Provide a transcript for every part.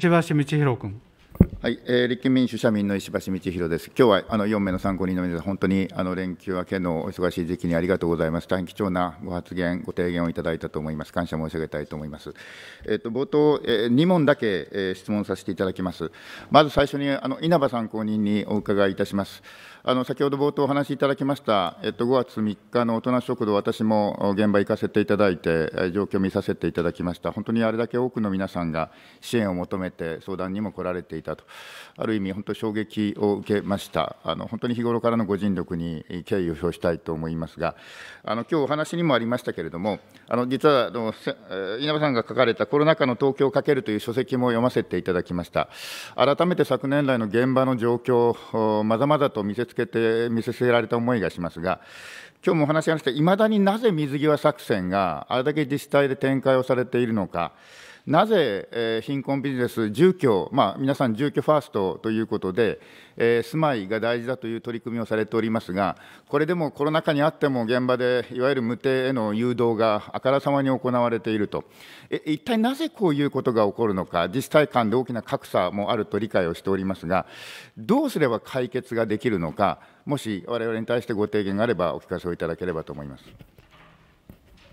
石橋道弘君。はい、えー、立憲民主社民の石橋道博です。今日はあの4名の参考人の皆さん、本当にあの連休明けのお忙しい時期にありがとうございます。大変貴重なご発言、ご提言をいただいたと思います。感謝申し上げたいと思います。えっ、ー、と冒頭、えー、2問だけ、えー、質問させていただきます。まず最初にあの稲葉参考人にお伺いいたします。あの先ほど冒頭お話しいただきました、えっ、と、5月3日の大人食堂、私も現場行かせていただいて、状況を見させていただきました、本当にあれだけ多くの皆さんが支援を求めて、相談にも来られていたと。ある意味、本当、衝撃を受けました、あの本当に日頃からのご尽力に敬意を表したいと思いますが、あの今日お話にもありましたけれども、あの実はあの稲葉さんが書かれたコロナ禍の東京をかけるという書籍も読ませていただきました、改めて昨年来の現場の状況、まざまざと見せつけて、見せつけられた思いがしますが、今日もお話がありました、いまだになぜ水際作戦があれだけ自治体で展開をされているのか。なぜ、え貧困ビジネス、住居、まあ、皆さん、住居ファーストということで、え住まいが大事だという取り組みをされておりますが、これでもコロナ禍にあっても、現場でいわゆる無定への誘導があからさまに行われていると、え一体なぜこういうことが起こるのか、自治体間で大きな格差もあると理解をしておりますが、どうすれば解決ができるのか、もし我々に対してご提言があれば、お聞かせをいただければと思います。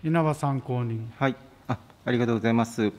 稲葉参考人。はいあありがとうございます。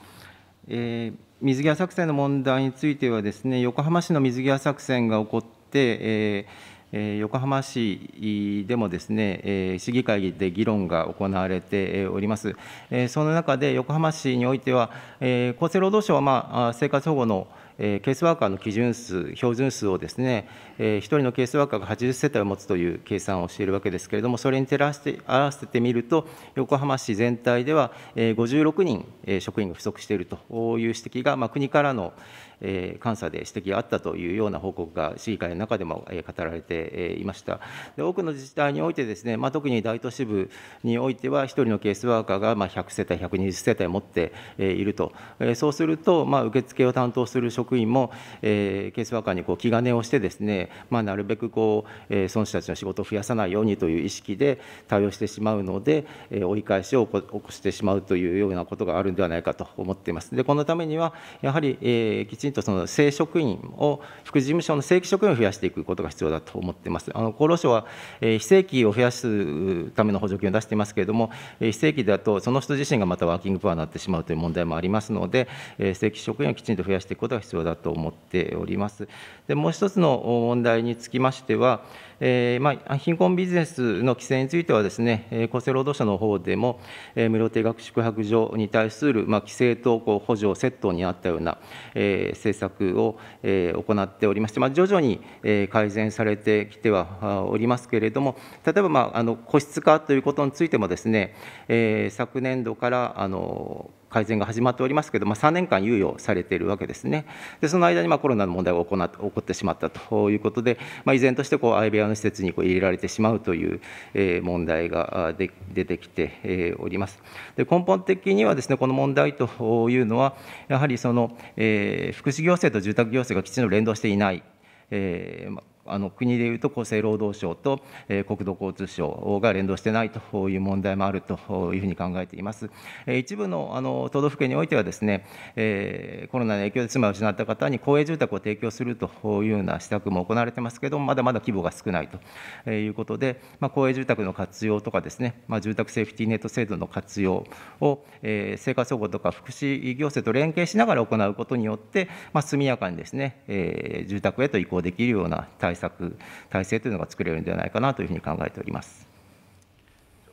えー、水際作戦の問題についてはです、ね、横浜市の水際作戦が起こって、えー、横浜市でもですね、えー、市議会で議論が行われております。えー、その中で横浜市においては、えー、厚生労働省は、まあ、生活保護のケースワーカーの基準数、標準数をですね、1人のケースワーカーが80世帯を持つという計算をしているわけですけれども、それに照らして合わせてみると、横浜市全体では56人、職員が不足しているという指摘が、ま国からの監査で指摘があったというような報告が市議会の中でも語られていました。で多くの自治体においてですね、まあ、特に大都市部においては、1人のケースワーカーがま100世帯、120世帯持っていると、そうすると、まあ、受付を担当する職職員も、えー、ケースワーカーにこう気兼ねをしてですね、まあ、なるべくこう、えー、孫子たちの仕事を増やさないようにという意識で対応してしまうので、えー、追い返しを起こしてしまうというようなことがあるんではないかと思っています。でこのためにはやはり、えー、きちんとその正職員を副事務所の正規職員を増やしていくことが必要だと思っています。あの厚労省は、えー、非正規を増やすための補助金を出していますけれども、えー、非正規だとその人自身がまたワーキングプアになってしまうという問題もありますので、えー、正規職員をきちんと増やしていくことが必要だと思っております。でもう一つの問題につきましては、えー、まあ、貧困ビジネスの規制についてはですね、厚生労働省の方でも、え無料定額宿泊所に対する、まあ、規制とこう補助セットにあったような、えー、政策を、えー、行っておりまして、まあ、徐々に、えー、改善されてきてはおりますけれども、例えば、まあ、あの個室化ということについてもですね、え昨年度からあの改善が始まっておりますけど、まあ、3年間猶予されているわけですね。で、その間にまあコロナの問題が起こ起こってしまったということで、まあ、依然としてこう相部屋の施設にこう入れられてしまうという、え問題がで出てきて、えおります。で、根本的にはですね、この問題というのは、やはりその、えー、福祉行政と住宅行政がきちんと連動していない。えーあの国でいうと厚生労働省と、え国土交通省が連動してないという問題もあるというふうに考えています。一部のあの都道府県においてはですね、えコロナの影響で住まいを失った方に公営住宅を提供するというような施策も行われてますけども、まだまだ規模が少ないということで、まあ、公営住宅の活用とかですね、まあ、住宅セーフティーネット制度の活用を、え生活保護とか福祉行政と連携しながら行うことによって、まあ、速やかにですね、え住宅へと移行できるような体策、体制というのが作れるんではないかなというふうに考えております。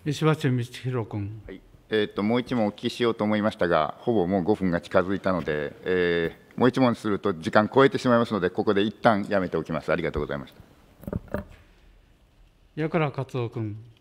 石橋道弘君、はいえーと、もう一問お聞きしようと思いましたが、ほぼもう5分が近づいたので、えー、もう一問すると時間超えてしまいますので、ここで一旦やめておきます。ありがとうございました。矢倉克夫君。